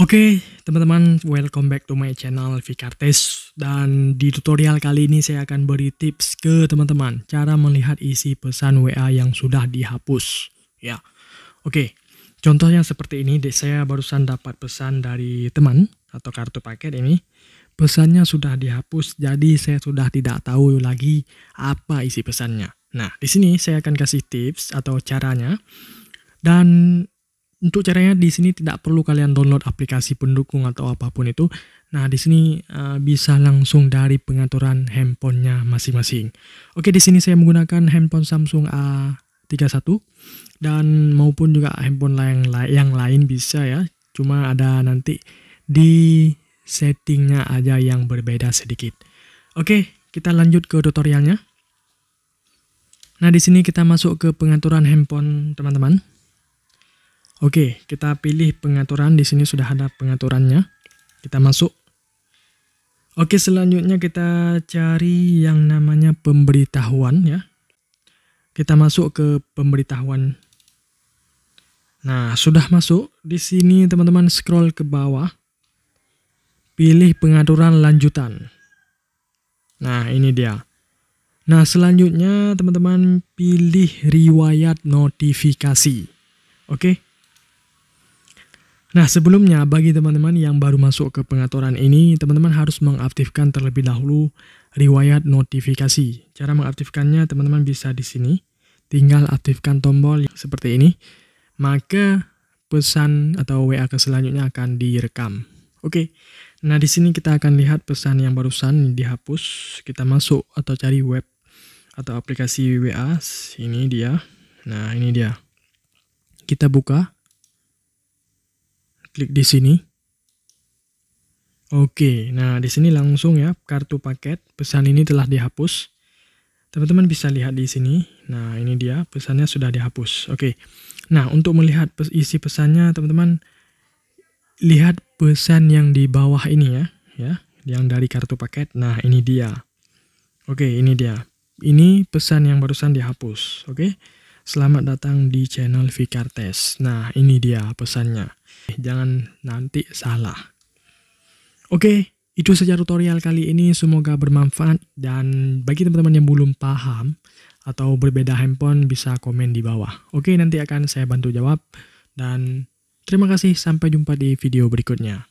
Oke okay, teman-teman welcome back to my channel Vikartes Dan di tutorial kali ini saya akan beri tips ke teman-teman Cara melihat isi pesan WA yang sudah dihapus Ya, Oke okay. contohnya seperti ini Saya barusan dapat pesan dari teman atau kartu paket ini Pesannya sudah dihapus jadi saya sudah tidak tahu lagi apa isi pesannya Nah di sini saya akan kasih tips atau caranya dan untuk caranya di sini tidak perlu kalian download aplikasi pendukung atau apapun itu. Nah, di sini uh, bisa langsung dari pengaturan handphonenya masing-masing. Oke, di sini saya menggunakan handphone Samsung A31 dan maupun juga handphone yang, yang lain bisa ya. Cuma ada nanti di settingnya aja yang berbeda sedikit. Oke, kita lanjut ke tutorialnya. Nah, di sini kita masuk ke pengaturan handphone teman-teman. Oke, kita pilih pengaturan. Di sini sudah ada pengaturannya. Kita masuk. Oke, selanjutnya kita cari yang namanya pemberitahuan ya. Kita masuk ke pemberitahuan. Nah, sudah masuk. Di sini teman-teman scroll ke bawah. Pilih pengaturan lanjutan. Nah, ini dia. Nah, selanjutnya teman-teman pilih riwayat notifikasi. Oke. Okay? Nah, sebelumnya bagi teman-teman yang baru masuk ke pengaturan ini, teman-teman harus mengaktifkan terlebih dahulu riwayat notifikasi. Cara mengaktifkannya teman-teman bisa di sini. Tinggal aktifkan tombol yang seperti ini. Maka pesan atau WA ke selanjutnya akan direkam. Oke. Nah, di sini kita akan lihat pesan yang barusan dihapus. Kita masuk atau cari web atau aplikasi WA. Ini dia. Nah, ini dia. Kita buka. Klik di sini. Oke, nah di sini langsung ya kartu paket pesan ini telah dihapus. Teman-teman bisa lihat di sini. Nah, ini dia pesannya sudah dihapus. Oke. Nah, untuk melihat isi pesannya, teman-teman lihat pesan yang di bawah ini ya, ya, yang dari kartu paket. Nah, ini dia. Oke, ini dia. Ini pesan yang barusan dihapus. Oke. Selamat datang di channel Vikartes. Nah, ini dia pesannya. Jangan nanti salah. Oke, itu saja tutorial kali ini. Semoga bermanfaat dan bagi teman-teman yang belum paham atau berbeda handphone bisa komen di bawah. Oke, nanti akan saya bantu jawab dan terima kasih sampai jumpa di video berikutnya.